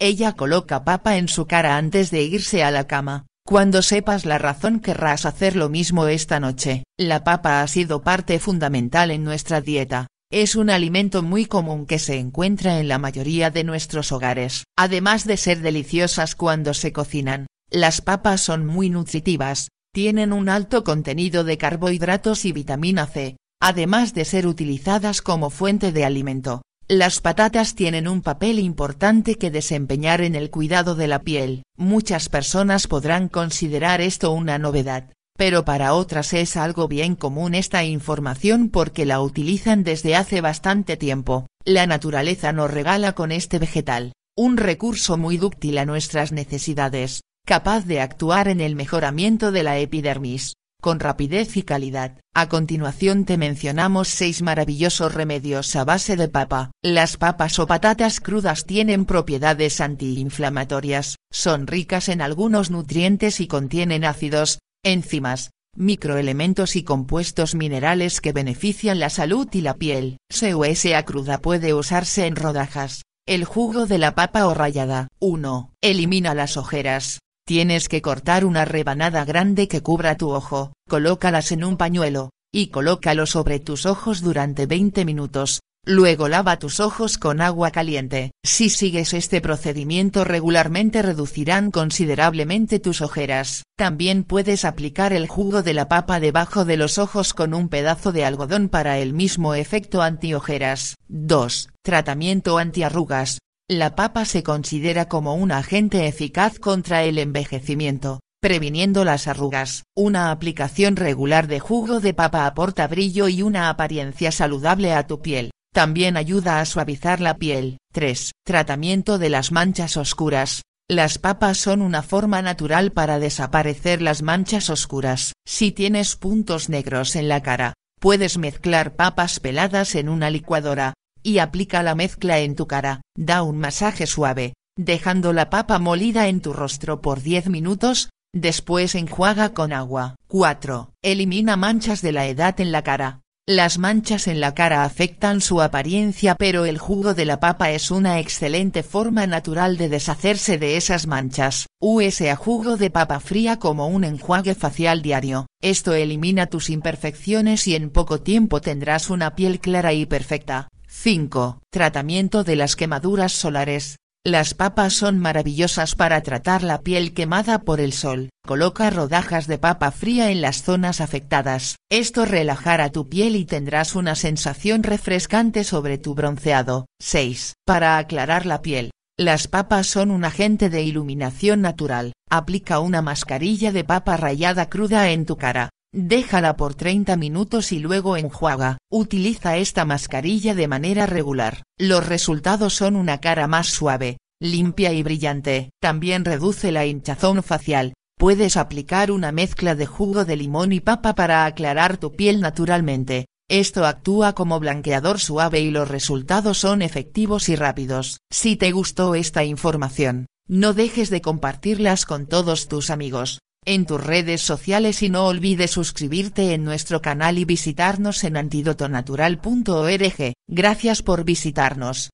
Ella coloca papa en su cara antes de irse a la cama. Cuando sepas la razón querrás hacer lo mismo esta noche. La papa ha sido parte fundamental en nuestra dieta. Es un alimento muy común que se encuentra en la mayoría de nuestros hogares. Además de ser deliciosas cuando se cocinan, las papas son muy nutritivas, tienen un alto contenido de carbohidratos y vitamina C, además de ser utilizadas como fuente de alimento. Las patatas tienen un papel importante que desempeñar en el cuidado de la piel. Muchas personas podrán considerar esto una novedad, pero para otras es algo bien común esta información porque la utilizan desde hace bastante tiempo. La naturaleza nos regala con este vegetal, un recurso muy dúctil a nuestras necesidades, capaz de actuar en el mejoramiento de la epidermis, con rapidez y calidad. A continuación te mencionamos seis maravillosos remedios a base de papa. Las papas o patatas crudas tienen propiedades antiinflamatorias, son ricas en algunos nutrientes y contienen ácidos, enzimas, microelementos y compuestos minerales que benefician la salud y la piel. Cosa cruda puede usarse en rodajas. El jugo de la papa o rallada. 1. Elimina las ojeras. Tienes que cortar una rebanada grande que cubra tu ojo, colócalas en un pañuelo, y colócalo sobre tus ojos durante 20 minutos, Luego lava tus ojos con agua caliente. Si sigues este procedimiento regularmente reducirán considerablemente tus ojeras. También puedes aplicar el jugo de la papa debajo de los ojos con un pedazo de algodón para el mismo efecto antiojeras. 2. Tratamiento antiarrugas. La papa se considera como un agente eficaz contra el envejecimiento, previniendo las arrugas. Una aplicación regular de jugo de papa aporta brillo y una apariencia saludable a tu piel. También ayuda a suavizar la piel. 3. Tratamiento de las manchas oscuras. Las papas son una forma natural para desaparecer las manchas oscuras. Si tienes puntos negros en la cara, puedes mezclar papas peladas en una licuadora, y aplica la mezcla en tu cara, da un masaje suave, dejando la papa molida en tu rostro por 10 minutos, después enjuaga con agua. 4. Elimina manchas de la edad en la cara. Las manchas en la cara afectan su apariencia pero el jugo de la papa es una excelente forma natural de deshacerse de esas manchas. Use a jugo de papa fría como un enjuague facial diario. Esto elimina tus imperfecciones y en poco tiempo tendrás una piel clara y perfecta. 5. Tratamiento de las quemaduras solares. Las papas son maravillosas para tratar la piel quemada por el sol. Coloca rodajas de papa fría en las zonas afectadas. Esto relajará tu piel y tendrás una sensación refrescante sobre tu bronceado. 6. Para aclarar la piel. Las papas son un agente de iluminación natural. Aplica una mascarilla de papa rallada cruda en tu cara. Déjala por 30 minutos y luego enjuaga. Utiliza esta mascarilla de manera regular. Los resultados son una cara más suave, limpia y brillante. También reduce la hinchazón facial. Puedes aplicar una mezcla de jugo de limón y papa para aclarar tu piel naturalmente. Esto actúa como blanqueador suave y los resultados son efectivos y rápidos. Si te gustó esta información, no dejes de compartirlas con todos tus amigos en tus redes sociales y no olvides suscribirte en nuestro canal y visitarnos en antidotonatural.org. Gracias por visitarnos.